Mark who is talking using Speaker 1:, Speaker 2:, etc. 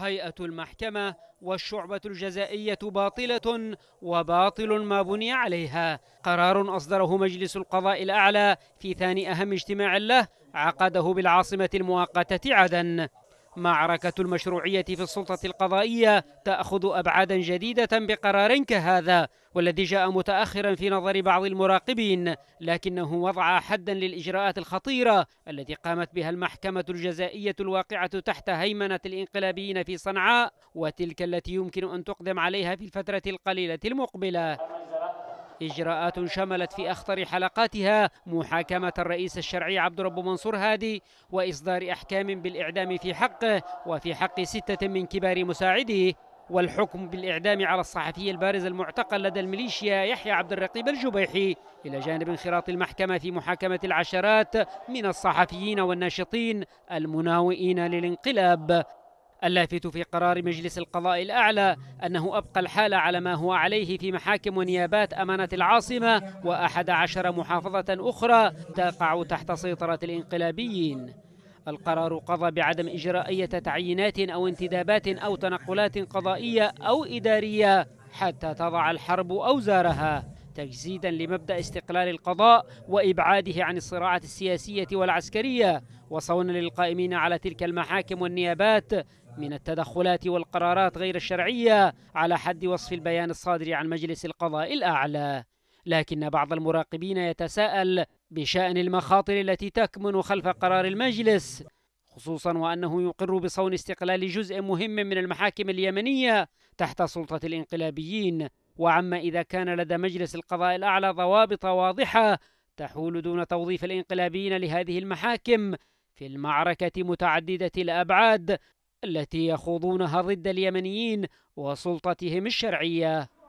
Speaker 1: هيئة المحكمة والشعبة الجزائية باطلة وباطل ما بني عليها قرار أصدره مجلس القضاء الأعلى في ثاني أهم اجتماع له عقده بالعاصمة المؤقتة عدن معركة المشروعية في السلطة القضائية تأخذ أبعادا جديدة بقرار كهذا والذي جاء متأخرا في نظر بعض المراقبين لكنه وضع حدا للإجراءات الخطيرة التي قامت بها المحكمة الجزائية الواقعة تحت هيمنة الإنقلابيين في صنعاء وتلك التي يمكن أن تقدم عليها في الفترة القليلة المقبلة إجراءات شملت في أخطر حلقاتها محاكمة الرئيس الشرعي عبد رب منصور هادي وإصدار أحكام بالإعدام في حقه وفي حق ستة من كبار مساعده والحكم بالإعدام على الصحفي البارز المعتقل لدى الميليشيا يحيى عبد الرقيب الجبيحي إلى جانب انخراط المحكمة في محاكمة العشرات من الصحفيين والناشطين المناوئين للانقلاب اللافت في قرار مجلس القضاء الأعلى أنه أبقى الحال على ما هو عليه في محاكم ونيابات أمانة العاصمة وأحد عشر محافظة أخرى تقع تحت سيطرة الإنقلابيين القرار قضى بعدم إجراء أي تعيينات أو انتدابات أو تنقلات قضائية أو إدارية حتى تضع الحرب أوزارها تجسيدا لمبدا استقلال القضاء وابعاده عن الصراعات السياسيه والعسكريه وصونا للقائمين على تلك المحاكم والنيابات من التدخلات والقرارات غير الشرعيه على حد وصف البيان الصادر عن مجلس القضاء الاعلى لكن بعض المراقبين يتساءل بشان المخاطر التي تكمن خلف قرار المجلس خصوصا وأنه يقر بصون استقلال جزء مهم من المحاكم اليمنية تحت سلطة الانقلابيين وعما إذا كان لدى مجلس القضاء الأعلى ضوابط واضحة تحول دون توظيف الانقلابيين لهذه المحاكم في المعركة متعددة الأبعاد التي يخوضونها ضد اليمنيين وسلطتهم الشرعيه